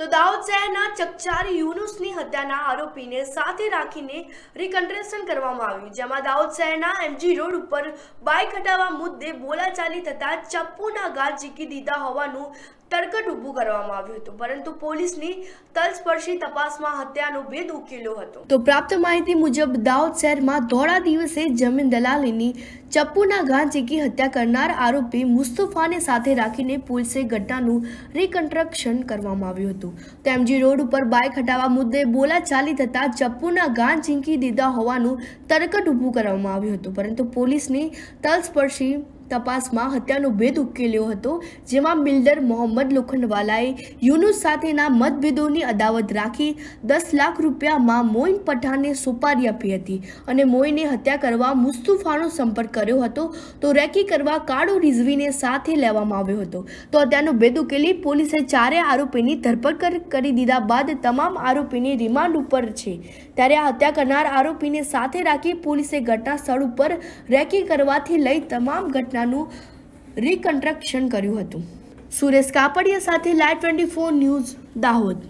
તો દાઉદ શહેરના ચકચાર યુનુસની હત્યાના આરોપીને સાથે રાખીને રિકન્ટ્રેશન કરવામાં આવ્યું જેમાં દાઉદ શહેરના એમજી રોડ ઉપર બાઇક હટાવવા મુદ્દે બોલાચાલી થતાં ચપ્પુના ઘા ઝીકી દીધા હોવાનું તડકટ ઊભું કરવામાં આવ્યું હતું પરંતુ પોલીસની તલસ્પર્શી તપાસમાં હત્યાનો ભેદ ઉકેલ્યો હતો તો પ્રાપ્ત માહિતી મુજબ દાઉદ શહેરમાં ધોળા દિવસે જમીન દલાલીની ચપ્પુના ઘા ચીકી હત્યા કરનાર આરોપી મુસ્તફાને સાથે રાખીને પોલીસે ઘટનાનું રિકન્સ્ટ્રક્શન કરવામાં આવ્યું હતું તેમજી રોડ ઉપર બાઇક હટાવવા મુદ્દે બોલાચાલી થતાં ચપ્પુના ઘા ચીંકી દીધા હોવાનું તરકટ ઊભું કરવામાં આવ્યું હતું પરંતુ પોલીસની તલસ્પર્શી તપાસમાં હત્યાનો ભેદ ઉકેલ્યો હતો જેમાં બિલ્ડર મોહમ્મદ લોખંડવાલાએ યુનુસ સાથેના મતભેદોની અદાવત રાખી દસ લાખ રૂપિયામાં મોઇન પઠાણને સોપારી આપી હતી અને મોઇને હત્યા કરવા મુસ્તુફાનો સંપર્ક કર્યો હતો તો રેકી કરવા કાળો રિઝવીને સાથે લેવામાં આવ્યો હતો તો હત્યાનો ભેદ ઉકેલી પોલીસે ચારે આરોપીની ધરપકડ કરી દીધા બાદ તમામ આરોપીની રિમાન્ડ ઉપર છે ત્યારે આ હત્યા કરનાર આરોપીને સાથે રાખી પોલીસે ઘટના સ્થળ ઉપર રેકી કરવાથી લઈ તમામ ઘટના ઘટનાનું રિકન્સ્ટ્રક્શન કર્યું હતું સુરેશ કાપડિયા સાથે live twenty four news Dahod